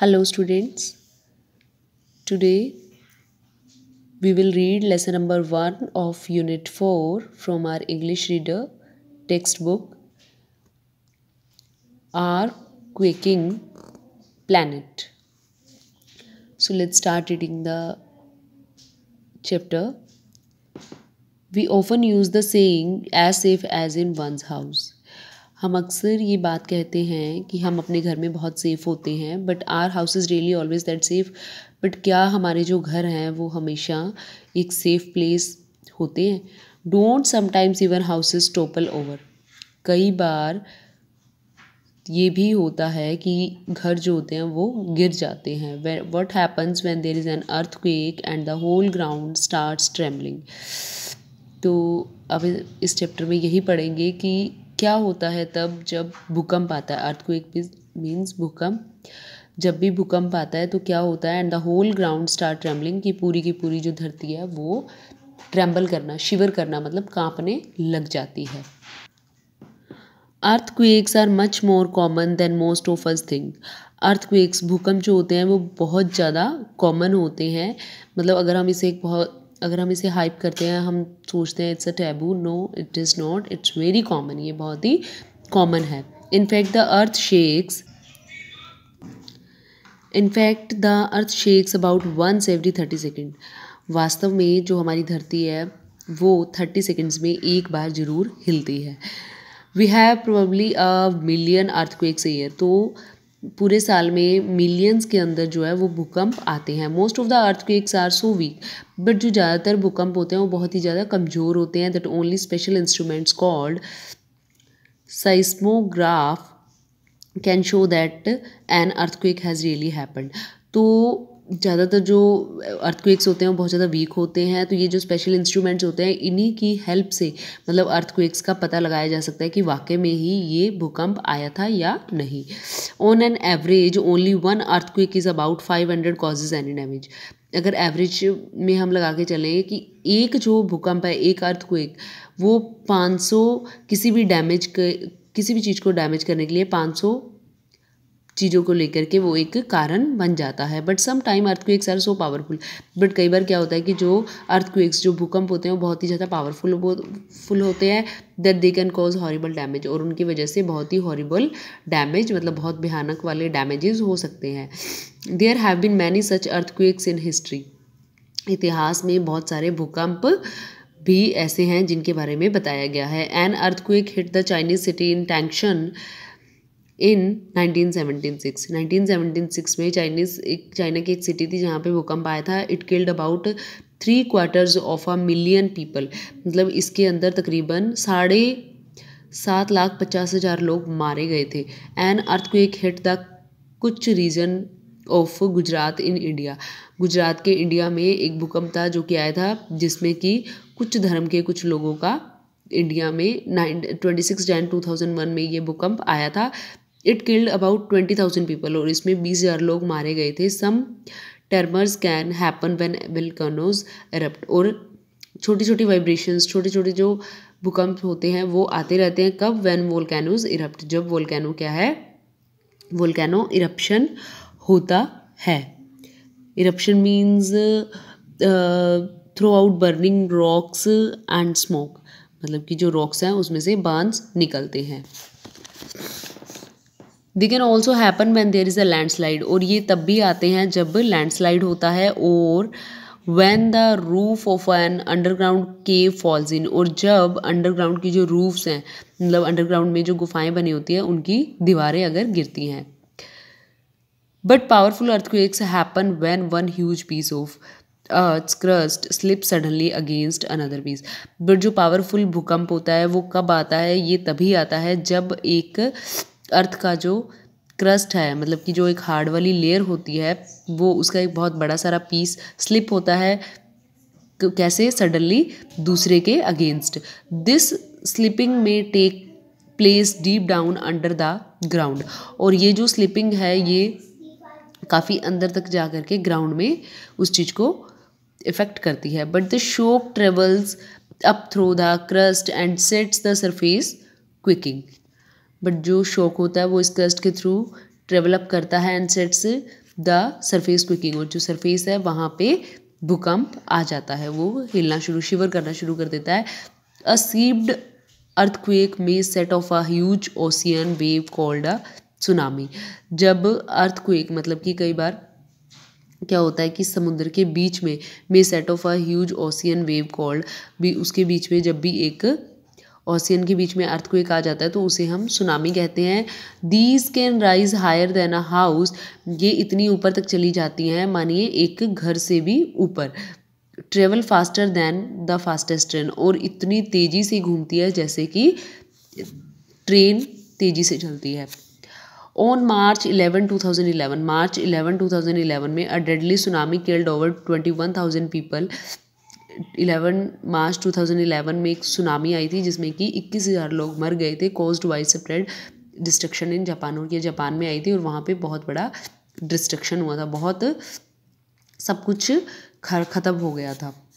Hello students. Today we will read lesson number 1 of unit 4 from our English reader textbook Our Quaking Planet. So let's start reading the chapter. We often use the saying as if" as in one's house. हम अक्सर ये बात कहते हैं कि हम अपने घर में बहुत सेफ़ होते हैं but are house is really always that safe but क्या हमारे जो घर हैं वो हमेशा एक सेफ़ प्लेस होते हैं don't sometimes even houses topple over कई बार ये भी होता है कि घर जो होते हैं वो गिर जाते हैं what happens when there is an earthquake and the whole ground start travelling तो अब इस चैप्टर में यही पढ़ेंगे कि क्या होता है तब जब भूकंप आता है अर्थक्वेक मीन्स भूकंप जब भी भूकंप आता है तो क्या होता है and the whole ground start trembling की पूरी की पूरी जो धरती है वो ट्रेम्बल करना शिवर करना मतलब कांपने लग जाती है earthquakes are much more common than most of us think earthquakes भूकंप जो होते हैं वो बहुत ज़्यादा कॉमन होते हैं मतलब अगर हम इसे एक बहुत अगर हम इसे हाइप करते हैं हम सोचते हैं it's a taboo no it is not it's very common ये बहुत ही कॉमन है in fact the earth shakes in fact the earth shakes about once every thirty second वास्तव में जो हमारी धरती है वो थर्टी सेकेंड्स में एक बार ज़रूर हिलती है we have probably a million earthquakes year तो पूरे साल में मिलियंस के अंदर जो है वो भूकंप आते हैं मोस्ट ऑफ द अर्थ एक आर सो वीक बट जो ज़्यादातर भूकंप होते हैं वो बहुत ही ज़्यादा कमज़ोर होते हैं that only special instruments called seismograph can show that an earthquake has really happened तो ज़्यादातर जो अर्थक्वेक्स होते हैं वो बहुत ज़्यादा वीक होते हैं तो ये जो स्पेशल इंस्ट्रूमेंट्स होते हैं इन्हीं की हेल्प से मतलब अर्थक्वेक्स का पता लगाया जा सकता है कि वाकई में ही ये भूकंप आया था या नहीं on an average only one earthquake is about five hundred causes any damage अगर एवरेज में हम लगा के चलें कि एक जो भूकंप है एक अर्थक्वेक वो सौ किसी भी डैमेज किसी भी चीज़ को डैमेज करने के लिए सौ चीज़ों को लेकर के वो एक कारण बन जाता है but some time earthquakes are so powerful but कई बार क्या होता है कि जो अर्थक्वेक्स जो भूकंप होते हैं वो बहुत ही ज़्यादा पावरफुल फुल होते हैं that they can cause horrible damage और उनकी वजह से बहुत ही हॉरिबल डैमेज मतलब बहुत भयानक वाले डैमेजेस हो सकते हैं there have been many such earthquakes in history इतिहास में बहुत सारे भूकंप भी ऐसे हैं जिनके बारे में बताया गया है an earthquake hit the Chinese city in Tangshan in 1976 1976 में चाइनीज एक चाइना की एक सिटी थी जहाँ पे भूकंप आया था it killed about three quarters of a million people मतलब इसके अंदर तकरीबन साढ़े सात लाख पचास हज़ार लोग मारे गए थे and earthquake hit the कुछ region of Gujarat in India Gujarat के इंडिया में एक भूकंप था जो कि आया था जिसमें कि कुछ धर्म के कुछ लोगों का इंडिया में nine twenty six Jan two thousand one में ये भूकंप आया था it killed about twenty thousand people और इसमें बीस हज़ार लोग मारे गए थे some tremors can happen when volcanoes erupt और छोटी छोटी वाइब्रेशंस छोटे छोटे जो भूकंप होते हैं वो आते रहते हैं कब वैन कैनोज इरप्ट जब वोल्केनो क्या है वोल्केनो इरप्शन होता है eruption means throw out burning rocks and smoke मतलब कि जो रॉक्स हैं उसमें से बांस निकलते हैं they can also happen when there is a landslide और ये तब भी आते हैं जब लैंडस्लाइड होता है और when the roof of an underground cave falls in और जब अंडरग्राउंड की जो रूफ्स हैं मतलब अंडरग्राउंड में जो गुफाएं बनी होती हैं उनकी दीवारें अगर गिरती हैं but powerful earthquakes happen when one huge piece of earth crust slip suddenly against another piece but जो पावरफुल भूकंप होता है वो कब आता है ये तभी आता है जब एक अर्थ का जो क्रस्ट है मतलब कि जो एक हार्ड वाली लेयर होती है वो उसका एक बहुत बड़ा सारा पीस स्लिप होता है कैसे सडनली दूसरे के अगेंस्ट दिस स्लिपिंग में take place deep down under the ground और ये जो स्लिपिंग है ये काफ़ी अंदर तक जा कर के ग्राउंड में उस चीज़ को इफ़ेक्ट करती है but the shock travels up through the crust and sets the surface quaking but जो शौक होता है वो इस क्रस्ट के थ्रू ट्रेवलअप करता है and sets the surface quaking और जो सरफेस है वहाँ पे भूकंप आ जाता है वो हिलना शुरू शिवर करना शुरू कर देता है a seabed earthquake may set off a huge ocean wave called a tsunami जब अर्थक्वेक मतलब कि कई बार क्या होता है कि समुद्र के बीच में may set off a huge ocean wave called भी उसके बीच में जब भी एक ओसियन के बीच में अर्थक्वेक आ जाता है तो उसे हम सुनामी कहते हैं these can rise higher than a house ये इतनी ऊपर तक चली जाती हैं मानिए एक घर से भी ऊपर travel faster than the fastest train और इतनी तेज़ी से घूमती है जैसे कि ट्रेन तेज़ी से चलती है on March eleven two thousand eleven March eleven two thousand eleven में a deadly tsunami killed over twenty one thousand people 11 मार्च 2011 में एक सुनामी आई थी जिसमें कि 21,000 लोग मर गए थे caused widespread destruction in Japan और ये जापान में आई थी और वहाँ पे बहुत बड़ा डिस्ट्रक्शन हुआ था बहुत सब कुछ खर ख़त्म हो गया था